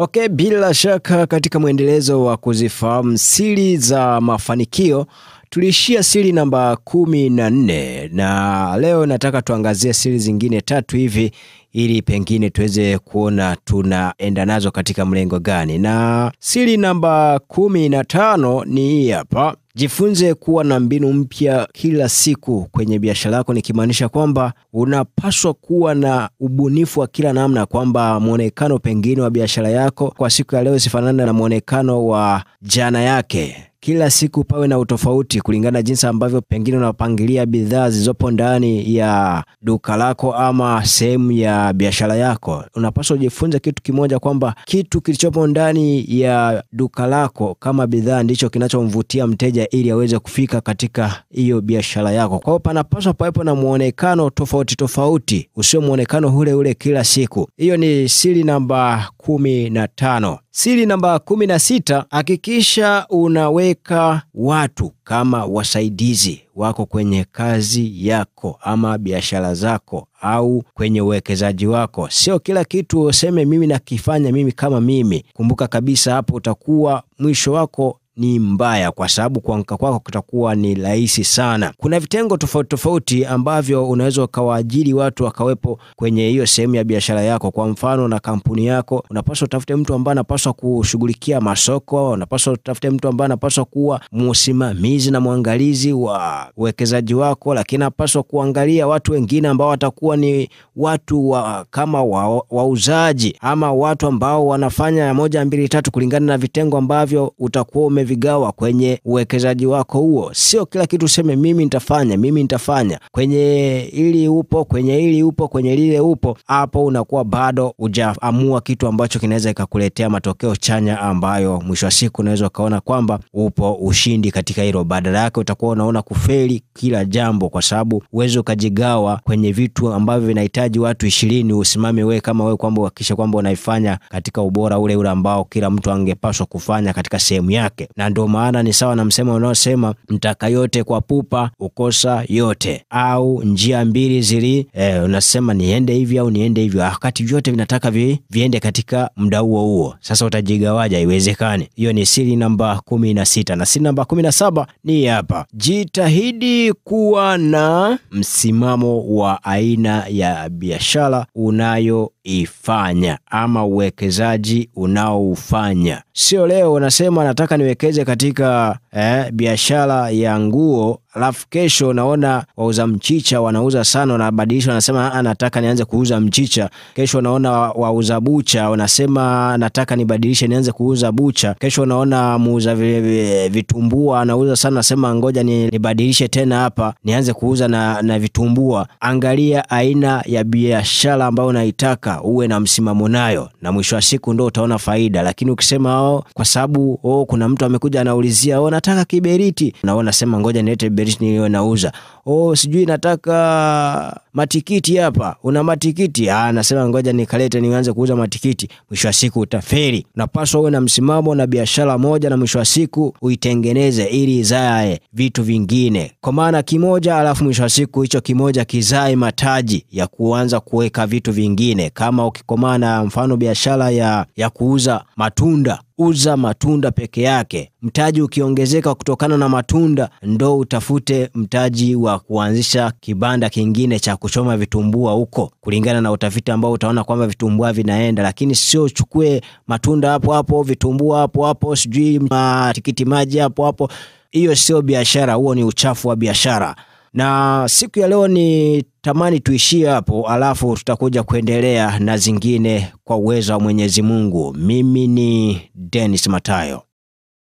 Okay, bila shaka katika mwendelezo wa kuzifahamu siri za mafanikio tuliishia siri namba kumi na nne na leo nataka tuangazie siri zingine tatu hivi ili pengine tuweze kuona tunaenda nazo katika mlengo gani. Na siri namba kumi na tano ni hii hapa. Jifunze kuwa na mbinu mpya kila siku kwenye biashara yako, nikimaanisha kwamba unapaswa kuwa na ubunifu wa kila namna, kwamba mwonekano pengine wa biashara yako kwa siku ya leo isifanane na mwonekano wa jana yake kila siku pawe na utofauti kulingana jinsi ambavyo pengine unapangilia bidhaa zilizopo ndani ya duka lako ama sehemu ya biashara yako. Unapaswa ujifunze kitu kimoja, kwamba kitu kilichopo ndani ya duka lako kama bidhaa ndicho kinachomvutia mteja ili aweze kufika katika hiyo biashara yako. Kwa hiyo panapaswa pawepo na muonekano tofauti tofauti, usio muonekano ule ule kila siku. Hiyo ni siri namba kumi na tano. Siri namba kumi na sita, hakikisha unawe kuweka watu kama wasaidizi wako kwenye kazi yako ama biashara zako au kwenye uwekezaji wako. Sio kila kitu useme mimi nakifanya mimi kama mimi. Kumbuka kabisa, hapo utakuwa mwisho wako ni mbaya, kwa sababu kuanguka kwako kutakuwa ni rahisi sana. Kuna vitengo tofauti tofauti ambavyo unaweza ukawaajiri watu wakawepo kwenye hiyo sehemu ya biashara yako. Kwa mfano, na kampuni yako unapaswa utafute mtu ambaye anapaswa kushughulikia masoko, unapaswa utafute mtu ambaye anapaswa kuwa msimamizi na mwangalizi wa uwekezaji wako, lakini anapaswa kuangalia watu wengine ambao watakuwa ni watu wa, kama wauzaji wa ama watu ambao wanafanya moja mbili tatu kulingana na vitengo ambavyo utakuwa ume vigawa kwenye uwekezaji wako huo. Sio kila kitu useme mimi nitafanya, mimi nitafanya kwenye ili upo kwenye ili upo kwenye lile upo, hapo unakuwa bado hujaamua kitu ambacho kinaweza ikakuletea matokeo chanya ambayo mwisho wa siku unaweza ukaona kwamba upo ushindi katika hilo. Badala yake utakuwa unaona kufeli kila jambo, kwa sababu uweze ukajigawa kwenye vitu ambavyo vinahitaji watu ishirini, usimame we kama we kwamba uhakikishe kwamba unaifanya katika ubora ule ule ambao kila mtu angepaswa kufanya katika sehemu yake na ndio maana ni sawa na msemo unaosema mtaka yote kwa pupa ukosa yote, au njia mbili zili eh, unasema niende hivi au niende hivyo, ah, wakati vyote vinataka vi, viende katika muda huo huo. Sasa utajigawaja? Haiwezekani. Hiyo ni siri namba kumi na sita na siri namba kumi na saba ni hapa: jitahidi kuwa na msimamo wa aina ya biashara unayo ifanya ama uwekezaji unaoufanya. Sio leo unasema nataka niwekeze katika eh, biashara ya nguo alafu kesho naona wauza mchicha wanauza sana, wanabadilisha, wanasema ah, nataka nianze kuuza mchicha. Kesho naona wauza bucha wanasema nataka nibadilishe nianze kuuza bucha. Kesho naona muuza vitumbua anauza sana, nasema ngoja nibadilishe tena hapa nianze kuuza na, na vitumbua. Angalia aina ya biashara ambayo unaitaka uwe na msimamo nayo, na mwisho wa siku ndo utaona faida. Lakini ukisema oh, kwa sababu oh, kuna mtu amekuja anaulizia oh, nataka kiberiti na wewe unasema ngoja nilete gadgets niliyo nauza. Oh, sijui nataka matikiti hapa, una matikiti? Ah, nasema ngoja nikalete nianze kuuza matikiti. Mwisho wa siku utaferi. Unapaswa uwe na msimamo na biashara moja, na mwisho wa siku uitengeneze ili izae vitu vingine, kwa maana kimoja, alafu mwisho wa siku hicho kimoja kizae mataji ya kuanza kuweka vitu vingine. Kama ukikomaa na mfano biashara ya, ya kuuza matunda uza matunda peke yake. Mtaji ukiongezeka kutokana na matunda, ndo utafute mtaji wa kuanzisha kibanda kingine cha kuchoma vitumbua huko, kulingana na utafiti ambao utaona kwamba vitumbua vinaenda, lakini sio uchukue matunda hapo hapo, vitumbua hapo hapo, sijui matikiti maji hapo hapo. Hiyo sio biashara, huo ni uchafu wa biashara na siku ya leo ni tamani tuishie hapo, alafu tutakuja kuendelea na zingine kwa uwezo wa Mwenyezi Mungu. Mimi ni Dennis Matayo.